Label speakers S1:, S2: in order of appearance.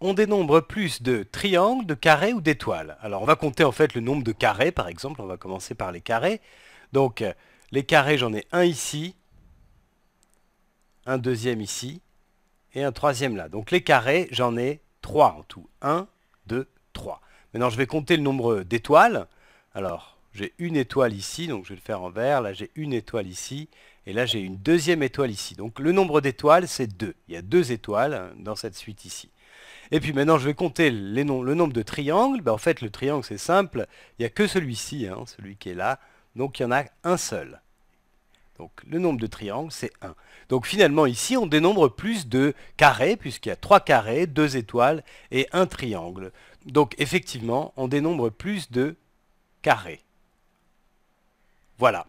S1: on dénombre plus de triangles, de carrés ou d'étoiles. Alors on va compter en fait le nombre de carrés par exemple, on va commencer par les carrés. Donc euh, les carrés j'en ai un ici, un deuxième ici et un troisième là. Donc les carrés j'en ai trois en tout. 1, 2, 3. Maintenant je vais compter le nombre d'étoiles. Alors j'ai une étoile ici, donc je vais le faire en vert, là j'ai une étoile ici, et là j'ai une deuxième étoile ici. Donc le nombre d'étoiles c'est 2, il y a deux étoiles hein, dans cette suite ici. Et puis maintenant je vais compter le nombre de triangles, ben, en fait le triangle c'est simple, il n'y a que celui-ci, hein, celui qui est là, donc il y en a un seul. Donc le nombre de triangles c'est 1. Donc finalement ici on dénombre plus de carrés, puisqu'il y a 3 carrés, deux étoiles et un triangle. Donc effectivement on dénombre plus de carrés. Voilà.